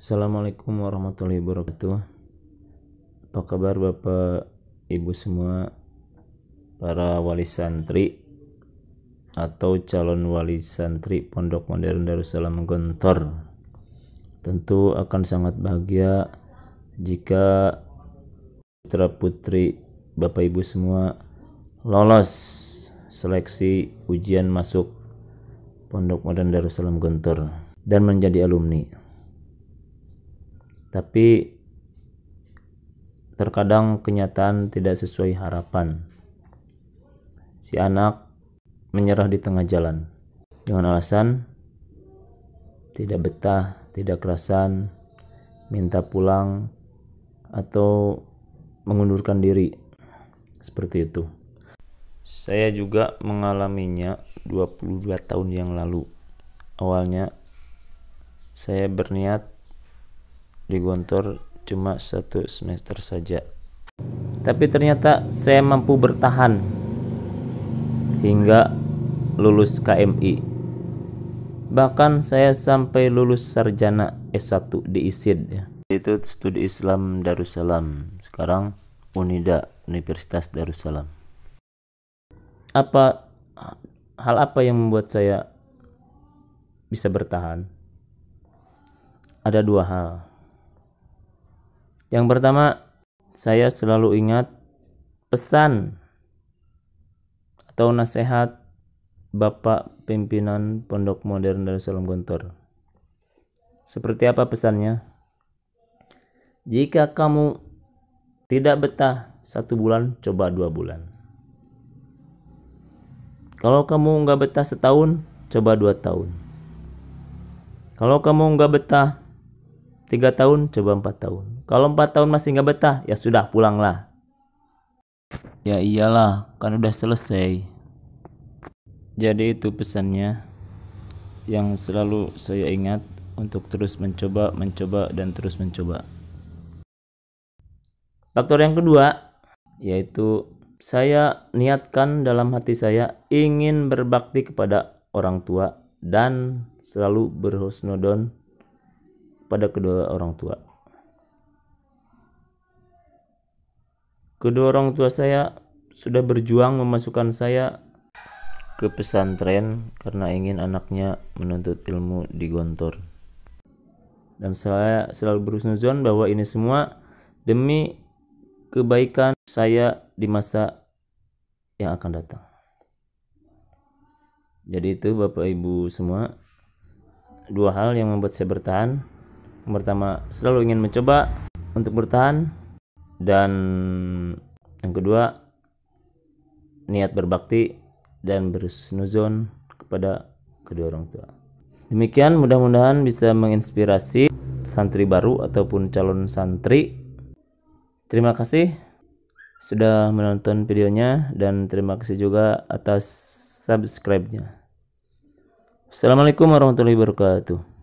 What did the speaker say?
Assalamualaikum warahmatullahi wabarakatuh. Apa kabar Bapak Ibu semua para wali santri atau calon wali santri Pondok Modern Darussalam Gontor? Tentu akan sangat bahagia jika putra-putri Bapak Ibu semua lolos seleksi ujian masuk Pondok Modern Darussalam Gontor dan menjadi alumni tapi terkadang kenyataan tidak sesuai harapan. Si anak menyerah di tengah jalan dengan alasan tidak betah, tidak kerasan, minta pulang, atau mengundurkan diri. Seperti itu. Saya juga mengalaminya 22 tahun yang lalu. Awalnya saya berniat di Gontor cuma satu semester saja. Tapi ternyata saya mampu bertahan hingga lulus KMI. Bahkan saya sampai lulus sarjana S1 di ISID ya. Itu studi Islam Darussalam. Sekarang UNIDA, Universitas Darussalam. Apa hal apa yang membuat saya bisa bertahan? Ada dua hal yang pertama, saya selalu ingat pesan atau nasihat Bapak pimpinan Pondok Modern Darussalam Gontor. Seperti apa pesannya? Jika kamu tidak betah satu bulan, coba dua bulan. Kalau kamu nggak betah setahun, coba dua tahun. Kalau kamu nggak betah Tiga tahun, coba empat tahun. Kalau empat tahun masih nggak betah, ya sudah pulanglah. Ya iyalah, kan udah selesai. Jadi itu pesannya yang selalu saya ingat untuk terus mencoba, mencoba, dan terus mencoba. Faktor yang kedua yaitu saya niatkan dalam hati saya ingin berbakti kepada orang tua dan selalu berhusnudon pada kedua orang tua. Kedua orang tua saya sudah berjuang memasukkan saya ke pesantren karena ingin anaknya menuntut ilmu di Gontor. Dan saya selalu berusnuzon bahwa ini semua demi kebaikan saya di masa yang akan datang. Jadi itu Bapak Ibu semua dua hal yang membuat saya bertahan yang pertama, selalu ingin mencoba untuk bertahan dan yang kedua, niat berbakti dan bersnuzon kepada kedua orang tua. Demikian mudah-mudahan bisa menginspirasi santri baru ataupun calon santri. Terima kasih sudah menonton videonya dan terima kasih juga atas subscribe-nya. Assalamualaikum warahmatullahi wabarakatuh.